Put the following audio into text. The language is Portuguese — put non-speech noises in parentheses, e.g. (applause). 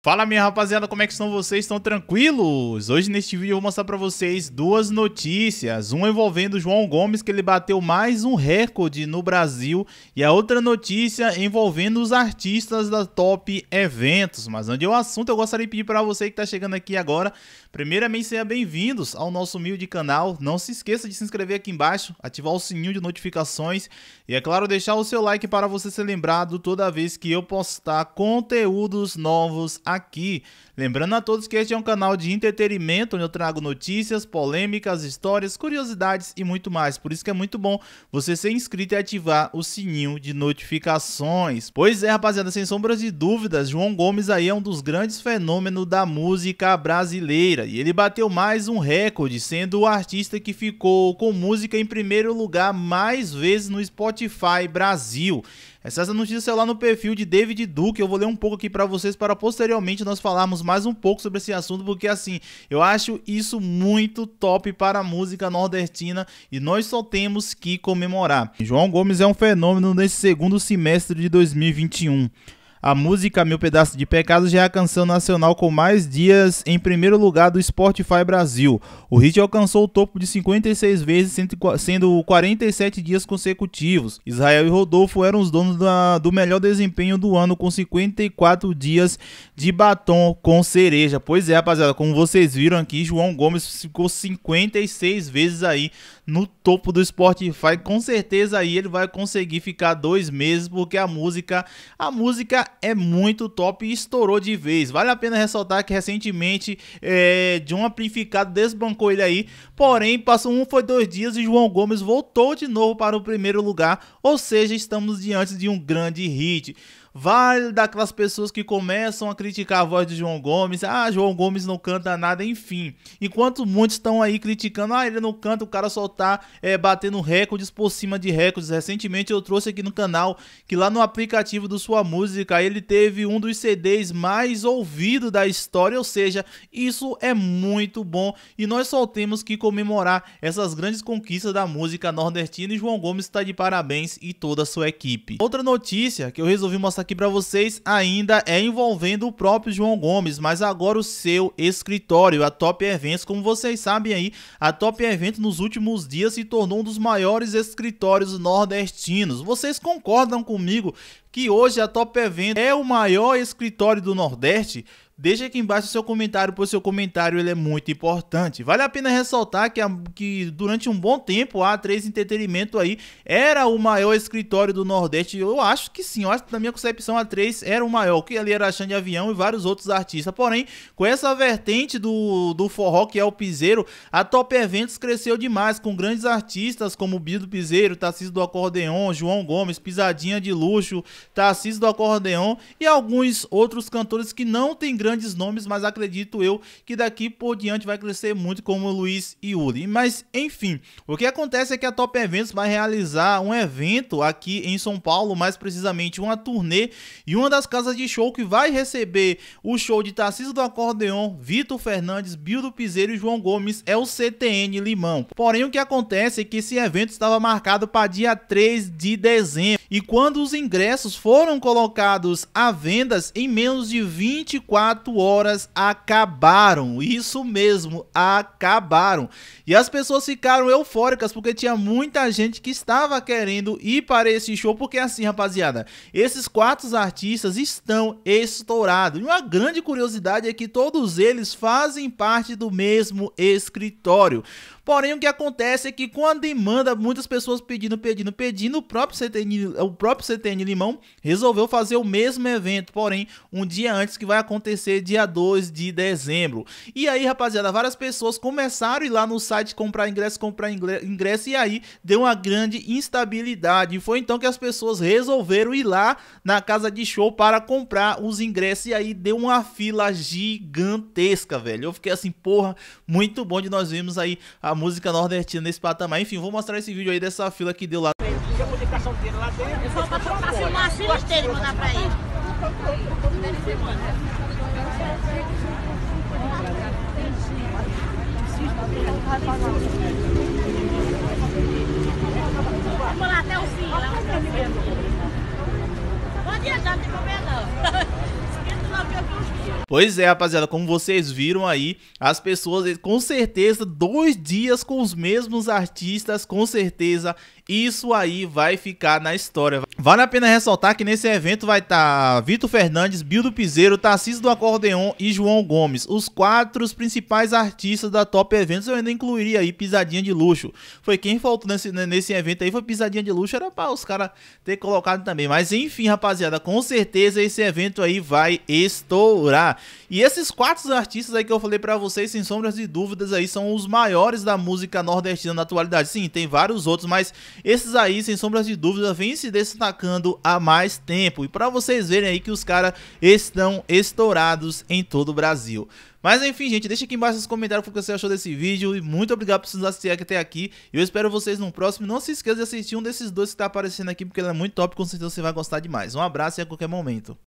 Fala minha rapaziada, como é que estão vocês? Estão tranquilos? Hoje neste vídeo eu vou mostrar para vocês duas notícias, uma envolvendo o João Gomes que ele bateu mais um recorde no Brasil e a outra notícia envolvendo os artistas da Top Eventos. Mas antes o assunto, eu gostaria de pedir para você que está chegando aqui agora, primeiramente seja bem-vindos ao nosso humilde canal. Não se esqueça de se inscrever aqui embaixo, ativar o sininho de notificações e é claro deixar o seu like para você ser lembrado toda vez que eu postar conteúdos novos aqui. Lembrando a todos que este é um canal de entretenimento, onde eu trago notícias, polêmicas, histórias, curiosidades e muito mais. Por isso que é muito bom você ser inscrito e ativar o sininho de notificações. Pois é, rapaziada, sem sombras de dúvidas, João Gomes aí é um dos grandes fenômenos da música brasileira. E ele bateu mais um recorde, sendo o artista que ficou com música em primeiro lugar mais vezes no Spotify Brasil. É essa notícia saiu lá no perfil de David Duke. Eu vou ler um pouco aqui para vocês para posteriormente nós falarmos mais um pouco sobre esse assunto, porque assim, eu acho isso muito top para a música nordestina e nós só temos que comemorar. João Gomes é um fenômeno nesse segundo semestre de 2021. A música Meu Pedaço de Pecado já é a canção nacional com mais dias em primeiro lugar do Spotify Brasil. O hit alcançou o topo de 56 vezes, sendo 47 dias consecutivos. Israel e Rodolfo eram os donos da, do melhor desempenho do ano, com 54 dias de batom com cereja. Pois é, rapaziada, como vocês viram aqui, João Gomes ficou 56 vezes aí no topo do Spotify. Com certeza aí ele vai conseguir ficar dois meses, porque a música, a música é muito top e estourou de vez. Vale a pena ressaltar que recentemente é, de um amplificado desbancou ele aí, porém passou um foi dois dias e João Gomes voltou de novo para o primeiro lugar, ou seja, estamos diante de um grande hit vale daquelas pessoas que começam a criticar a voz de João Gomes. Ah, João Gomes não canta nada, enfim. Enquanto muitos estão aí criticando, ah, ele não canta, o cara só tá é, batendo recordes por cima de recordes. Recentemente eu trouxe aqui no canal que lá no aplicativo do Sua Música ele teve um dos CDs mais ouvidos da história, ou seja, isso é muito bom e nós só temos que comemorar essas grandes conquistas da música nordestina e João Gomes está de parabéns e toda a sua equipe. Outra notícia que eu resolvi mostrar aqui para vocês ainda é envolvendo o próprio João Gomes, mas agora o seu escritório, a Top Events como vocês sabem aí, a Top Eventos nos últimos dias se tornou um dos maiores escritórios nordestinos. Vocês concordam comigo que hoje a Top Event é o maior escritório do Nordeste, Deixa aqui embaixo seu comentário, pois seu comentário ele é muito importante. Vale a pena ressaltar que, a, que durante um bom tempo a A3 Entretenimento aí era o maior escritório do Nordeste. Eu acho que sim, eu acho que na minha concepção a A3 era o maior, que ali era a de Avião e vários outros artistas. Porém, com essa vertente do, do forró que é o Piseiro, a Top Eventos cresceu demais, com grandes artistas como Bido Piseiro, Tarcísio do Acordeon, João Gomes, Pisadinha de Luxo, Tarcísio do Acordeão e alguns outros cantores que não têm grandes nomes, mas acredito eu que daqui por diante vai crescer muito, como Luiz e Uri. Mas, enfim, o que acontece é que a Top Eventos vai realizar um evento aqui em São Paulo, mais precisamente uma turnê e uma das casas de show que vai receber o show de Tarcísio do Acordeon, Vitor Fernandes, Bildo Piseiro e João Gomes é o CTN Limão. Porém, o que acontece é que esse evento estava marcado para dia 3 de dezembro e quando os ingressos ingressos foram colocados à venda em menos de 24 horas acabaram. Isso mesmo, acabaram. E as pessoas ficaram eufóricas porque tinha muita gente que estava querendo ir para esse show, porque assim, rapaziada, esses quatro artistas estão estourados. E uma grande curiosidade é que todos eles fazem parte do mesmo escritório. Porém, o que acontece é que com a demanda, muitas pessoas pedindo, pedindo, pedindo, o próprio CTN, o próprio CTN Limão resolveu fazer o mesmo evento, porém um dia antes que vai acontecer dia 2 de dezembro. E aí, rapaziada, várias pessoas começaram a ir lá no site comprar ingresso, comprar ingresso e aí deu uma grande instabilidade. E foi então que as pessoas resolveram ir lá na casa de show para comprar os ingressos e aí deu uma fila gigantesca, velho. Eu fiquei assim, porra, muito bom de nós vimos aí a música nordestina nesse patamar. Enfim, vou mostrar esse vídeo aí dessa fila que deu lá a comunicação dele lá dentro. Eu vou pra, pra, filmar a filha dele e mandar pra ele. Vamos lá até o fim, lá Não adianta, não não. (laughs) Pois é, rapaziada, como vocês viram aí, as pessoas, com certeza, dois dias com os mesmos artistas, com certeza isso aí vai ficar na história. Vale a pena ressaltar que nesse evento vai estar tá Vitor Fernandes, Bildo Piseiro, Tarcísio do Acordeon e João Gomes. Os quatro os principais artistas da Top Eventos. Eu ainda incluiria aí Pisadinha de Luxo. Foi quem faltou nesse, né, nesse evento aí, foi Pisadinha de Luxo. Era pra os caras ter colocado também. Mas enfim, rapaziada, com certeza esse evento aí vai estourar. E esses quatro artistas aí que eu falei para vocês, sem sombras de dúvidas aí, são os maiores da música nordestina na atualidade. Sim, tem vários outros, mas esses aí, sem sombras de dúvida, vêm se destacando há mais tempo. E para vocês verem aí que os caras estão estourados em todo o Brasil. Mas enfim, gente, deixa aqui embaixo nos comentários o que você achou desse vídeo e muito obrigado por vocês assistirem até aqui. Eu espero vocês no próximo. Não se esqueça de assistir um desses dois que tá aparecendo aqui, porque ele é muito top, com certeza você vai gostar demais. Um abraço e a qualquer momento.